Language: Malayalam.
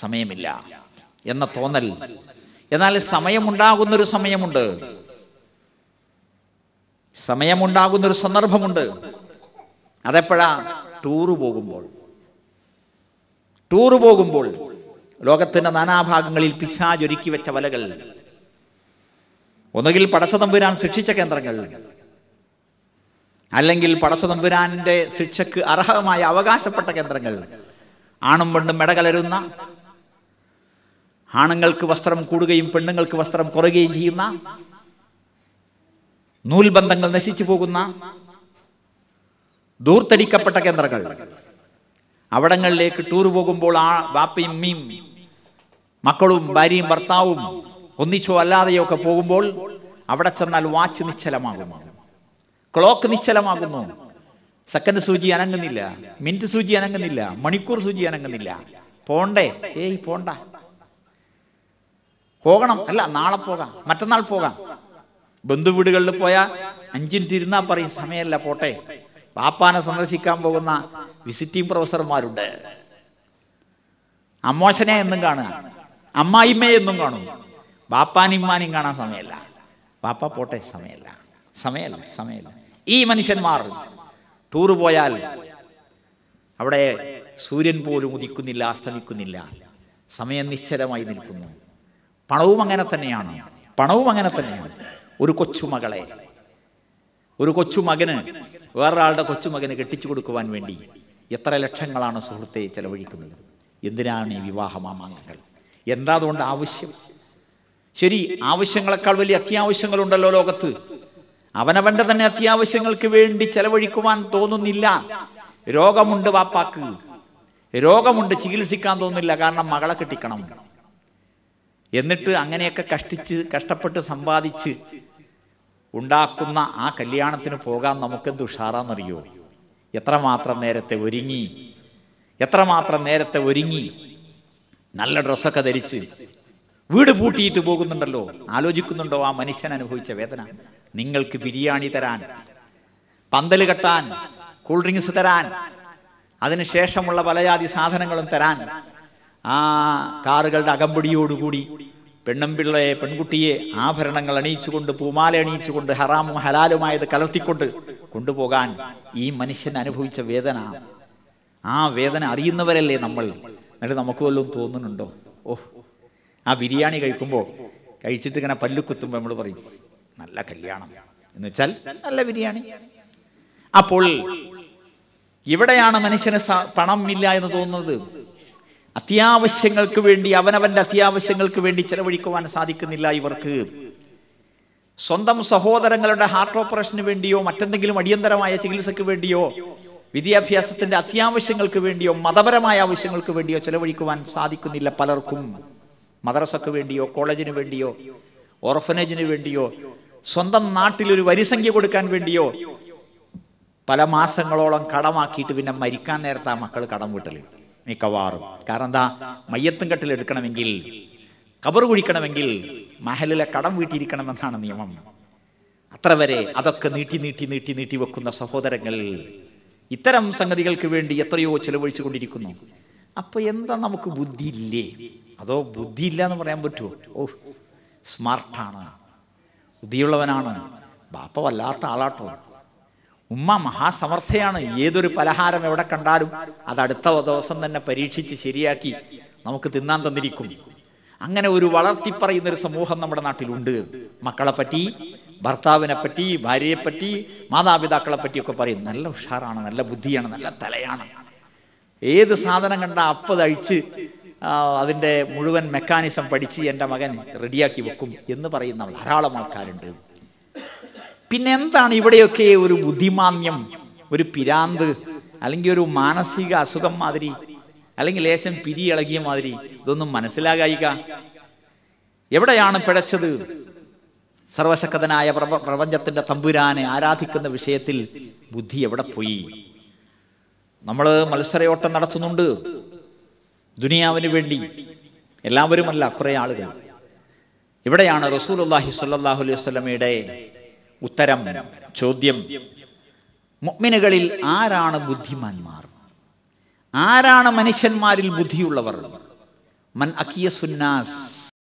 സമയമില്ല എന്ന തോന്നൽ എന്നാൽ സമയമുണ്ടാകുന്നൊരു സമയമുണ്ട് സമയമുണ്ടാകുന്നൊരു സന്ദർഭമുണ്ട് അതെപ്പോഴാ ടൂറ് പോകുമ്പോൾ ടൂറ് പോകുമ്പോൾ ലോകത്തിൻ്റെ നാനാഭാഗങ്ങളിൽ പിശാചൊരുക്കി വെച്ച വലകൾ ഒന്നുകിൽ പടച്ചതമ്പുരാൻ ശിക്ഷിച്ച കേന്ദ്രങ്ങൾ അല്ലെങ്കിൽ പടച്ചതമ്പുരാൻ്റെ ശിക്ഷക്ക് അർഹമായ അവകാശപ്പെട്ട കേന്ദ്രങ്ങൾ ആണും പെണ്ണും ഇടകലരുന്ന ആണുങ്ങൾക്ക് വസ്ത്രം കൂടുകയും പെണ്ണുങ്ങൾക്ക് വസ്ത്രം കുറയുകയും ചെയ്യുന്ന നൂൽബന്ധങ്ങൾ നശിച്ചു പോകുന്ന ദൂർത്തടിക്കപ്പെട്ട കേന്ദ്രങ്ങൾ അവിടങ്ങളിലേക്ക് ടൂർ പോകുമ്പോൾ ആ വാപ്പയും മീം മക്കളും ഭാര്യയും ഭർത്താവും ഒന്നിച്ചോ അല്ലാതെയോ പോകുമ്പോൾ അവിടെ ചെന്നാൽ വാച്ച് നിശ്ചലമാകുന്നു ക്ലോക്ക് നിശ്ചലമാകുന്നു സെക്കൻഡ് സൂചി അനങ്ങുന്നില്ല മിനിറ്റ് സൂചി അനങ്ങുന്നില്ല മണിക്കൂർ സൂചി അനങ്ങുന്നില്ല പോണ്ടേ ഏയ് പോണ്ട പോകണം അല്ല നാളെ പോകാം മറ്റന്നാൾ പോകാം ബന്ധുവീടുകളിൽ പോയാൽ അഞ്ചിനിറ്റ് ഇരുന്നാൽ പറയും സമയമല്ല പോട്ടെ വാപ്പാനെ സന്ദർശിക്കാൻ പോകുന്ന വിസിറ്റിംഗ് പ്രൊഫസർമാരുണ്ട് അമ്മോശനെ എന്നും കാണുക അമ്മായിമ്മയെ എന്നും കാണും ഇമ്മാനും കാണാൻ സമയമല്ല വാപ്പ പോട്ടെ സമയമല്ല സമയമല്ല സമയമല്ല ഈ മനുഷ്യന്മാർ ടൂറ് പോയാൽ അവിടെ സൂര്യൻ പോലും ഉദിക്കുന്നില്ല അസ്തമിക്കുന്നില്ല സമയം നിശ്ചലമായി നിൽക്കുന്നു പണവും അങ്ങനെ തന്നെയാണ് പണവും അങ്ങനെ തന്നെയാണ് ഒരു കൊച്ചുമകളെ ഒരു കൊച്ചുമകന് വേറൊരാളുടെ കൊച്ചുമകന് കെട്ടിച്ചു കൊടുക്കുവാൻ വേണ്ടി എത്ര ലക്ഷങ്ങളാണ് സുഹൃത്തെ ചെലവഴിക്കുന്നത് എന്തിനാണ് ഈ വിവാഹമാമാങ്കങ്ങൾ എന്താ അതുകൊണ്ട് ആവശ്യം ശരി ആവശ്യങ്ങളെക്കാൾ വലിയ അത്യാവശ്യങ്ങളുണ്ടല്ലോ ലോകത്ത് അവനവൻ്റെ തന്നെ അത്യാവശ്യങ്ങൾക്ക് വേണ്ടി ചെലവഴിക്കുവാൻ തോന്നുന്നില്ല രോഗമുണ്ട് വാപ്പാക്ക് രോഗമുണ്ട് ചികിത്സിക്കാൻ തോന്നുന്നില്ല കാരണം മകളെ കെട്ടിക്കണം എന്നിട്ട് അങ്ങനെയൊക്കെ കഷ്ടിച്ച് കഷ്ടപ്പെട്ട് സമ്പാദിച്ച് ഉണ്ടാക്കുന്ന ആ കല്യാണത്തിന് പോകാൻ നമുക്കെന്ത് ഉഷാറാന്നറിയോ എത്രമാത്രം നേരത്തെ ഒരുങ്ങി എത്രമാത്രം നേരത്തെ ഒരുങ്ങി നല്ല ഡ്രസ്സൊക്കെ ധരിച്ച് വീട് പൂട്ടിയിട്ട് പോകുന്നുണ്ടല്ലോ ആലോചിക്കുന്നുണ്ടോ ആ മനുഷ്യൻ അനുഭവിച്ച വേദന നിങ്ങൾക്ക് ബിരിയാണി തരാൻ പന്തൽ കെട്ടാൻ കൂൾ ഡ്രിങ്ക്സ് തരാൻ അതിനുശേഷമുള്ള പലജാതി സാധനങ്ങളും തരാൻ ആ കാറുകളുടെ അകമ്പടിയോടുകൂടി പെണ്ണുംപിള്ളയെ പെൺകുട്ടിയെ ആഭരണങ്ങൾ അണിയിച്ചുകൊണ്ട് പൂമാല അണിയിച്ചുകൊണ്ട് ഹറാമും ഹലാലുമായത് കലർത്തിക്കൊണ്ട് കൊണ്ടുപോകാൻ ഈ മനുഷ്യൻ അനുഭവിച്ച വേദന ആ വേദന അറിയുന്നവരല്ലേ നമ്മൾ എന്നിട്ട് നമുക്ക് വല്ലതും തോന്നുന്നുണ്ടോ ഓഹ് ആ ബിരിയാണി കഴിക്കുമ്പോൾ കഴിച്ചിട്ട് ഇങ്ങനെ പല്ലു കുത്തുമ്പോൾ നമ്മൾ പറയും നല്ല കല്യാണം എന്ന് വെച്ചാൽ നല്ല ബിരിയാണി അപ്പോൾ ഇവിടെയാണ് മനുഷ്യന് ഇല്ല എന്ന് തോന്നുന്നത് അത്യാവശ്യങ്ങൾക്ക് വേണ്ടി അവനവൻ്റെ അത്യാവശ്യങ്ങൾക്ക് വേണ്ടി ചെലവഴിക്കുവാൻ സാധിക്കുന്നില്ല ഇവർക്ക് സ്വന്തം സഹോദരങ്ങളുടെ ഹാർട്ട് ഓപ്പറേഷന് വേണ്ടിയോ മറ്റെന്തെങ്കിലും അടിയന്തരമായ ചികിത്സയ്ക്ക് വേണ്ടിയോ വിദ്യാഭ്യാസത്തിന്റെ അത്യാവശ്യങ്ങൾക്ക് വേണ്ടിയോ മതപരമായ ആവശ്യങ്ങൾക്ക് വേണ്ടിയോ ചെലവഴിക്കുവാൻ സാധിക്കുന്നില്ല പലർക്കും മദ്രസക്ക് വേണ്ടിയോ കോളേജിന് വേണ്ടിയോ ഓർഫനേജിന് വേണ്ടിയോ സ്വന്തം നാട്ടിൽ ഒരു വരിസംഖ്യ കൊടുക്കാൻ വേണ്ടിയോ പല മാസങ്ങളോളം കടമാക്കിയിട്ട് പിന്നെ മരിക്കാൻ നേരത്തെ ആ മക്കൾ കടം വിട്ടലുണ്ട് മിക്കവാറും കാരണം എന്താ മയ്യത്തും എടുക്കണമെങ്കിൽ കബർ കുഴിക്കണമെങ്കിൽ മഹലിലെ കടം വീട്ടിയിരിക്കണമെന്നാണ് നിയമം അത്ര വരെ അതൊക്കെ നീട്ടി നീട്ടി നീട്ടി നീട്ടി വെക്കുന്ന സഹോദരങ്ങൾ ഇത്തരം സംഗതികൾക്ക് വേണ്ടി എത്രയോ ചെലവഴിച്ചു കൊണ്ടിരിക്കുന്നു അപ്പോൾ എന്താ നമുക്ക് ബുദ്ധിയില്ലേ അതോ ബുദ്ധി ഇല്ല എന്ന് പറയാൻ പറ്റുമോ ഓ സ്മാർട്ടാണ് ബുദ്ധിയുള്ളവനാണ് ബാപ്പ വല്ലാത്ത ആളാട്ടോ ഉമ്മ മഹാസമർത്ഥയാണ് ഏതൊരു പലഹാരം എവിടെ കണ്ടാലും അത് അടുത്ത ദിവസം തന്നെ പരീക്ഷിച്ച് ശരിയാക്കി നമുക്ക് തിന്നാൻ തന്നിരിക്കും അങ്ങനെ ഒരു വളർത്തി പറയുന്ന ഒരു സമൂഹം നമ്മുടെ നാട്ടിലുണ്ട് മക്കളെ പറ്റി ഭർത്താവിനെ പറ്റി ഭാര്യയെ പറ്റി മാതാപിതാക്കളെ പറ്റിയൊക്കെ പറയും നല്ല ഉഷാറാണ് നല്ല ബുദ്ധിയാണ് നല്ല തലയാണ് ഏത് സാധനം കണ്ട അപ്പ കഴിച്ച് അതിൻ്റെ മുഴുവൻ മെക്കാനിസം പഠിച്ച് എൻ്റെ മകൻ റെഡിയാക്കി വെക്കും എന്ന് പറയുന്ന ധാരാളം ആൾക്കാരുണ്ട് പിന്നെ എന്താണ് ഇവിടെയൊക്കെ ഒരു ബുദ്ധിമാന്യം ഒരു പിരാന്ത് അല്ലെങ്കിൽ ഒരു മാനസിക അസുഖം മാതിരി അല്ലെങ്കിൽ ലേശം ഇളകിയ മാതിരി ഇതൊന്നും മനസ്സിലാകായിക എവിടെയാണ് പിഴച്ചത് സർവശക്തനായ പ്രപഞ്ചത്തിന്റെ തമ്പുരാനെ ആരാധിക്കുന്ന വിഷയത്തിൽ ബുദ്ധി എവിടെ പോയി നമ്മൾ മത്സരയോട്ടം നടത്തുന്നുണ്ട് ദുനിയാവിന് വേണ്ടി എല്ലാവരുമല്ല കുറേ ആളുകൾ ഇവിടെയാണ് റസൂൽ അള്ളാഹി സല്ലാഹു അലൈഹി സ്വലമയുടെ ഉത്തരം ചോദ്യം മുഗ്മിനുകളിൽ ആരാണ് ബുദ്ധിമാന്മാർ ആരാണ് മനുഷ്യന്മാരിൽ ബുദ്ധിയുള്ളവർ മൻ അക്കിയ സുന്നാസ്